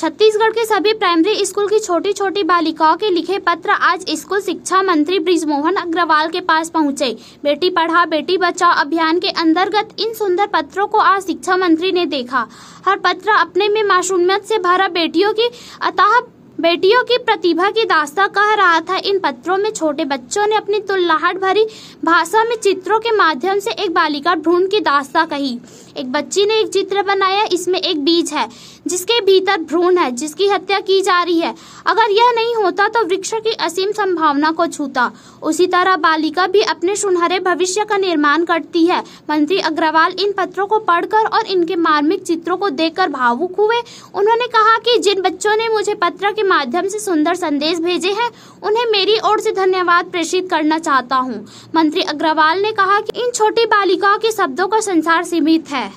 छत्तीसगढ़ के सभी primary school की छोटी छोटी बालिकाओं के लिखे पत्र आज स्कूल शिक्षा मंत्री ब्रिजमोहन अग्रवाल के पास पहुंचे। बेटी पढ़ा बेटी बचाओ अभियान के अंतर्गत इन सुंदर पत्रों को आज शिक्षा मंत्री ने देखा हर पत्र अपने में मासूमियत से भरा बेटियों की अतः बेटियों की प्रतिभा की दास्ता कह रहा था इन पत्रों में छोटे बच्चों ने अपनी तुल्लाहट भरी भाषा में चित्रों के माध्यम से एक बालिका भ्रूण की दास्ता कही एक बच्ची ने एक चित्र बनाया इसमें एक बीज है जिसके भीतर भ्रूण है जिसकी हत्या की जा रही है अगर यह नहीं होता तो वृक्ष की असीम संभावना को छूता उसी तरह बालिका भी अपने सुनहरे भविष्य का निर्माण करती है मंत्री अग्रवाल इन पत्रों को पढ़कर और इनके मार्मिक चित्रों को देख भावुक हुए उन्होंने कहा की जिन बच्चों ने मुझे पत्र के माध्यम ऐसी सुंदर संदेश भेजे है उन्हें मेरी ओर ऐसी धन्यवाद प्रेषित करना चाहता हूँ मंत्री अग्रवाल ने कहा की इन छोटी बालिकाओं के शब्दों का संसार सीमित है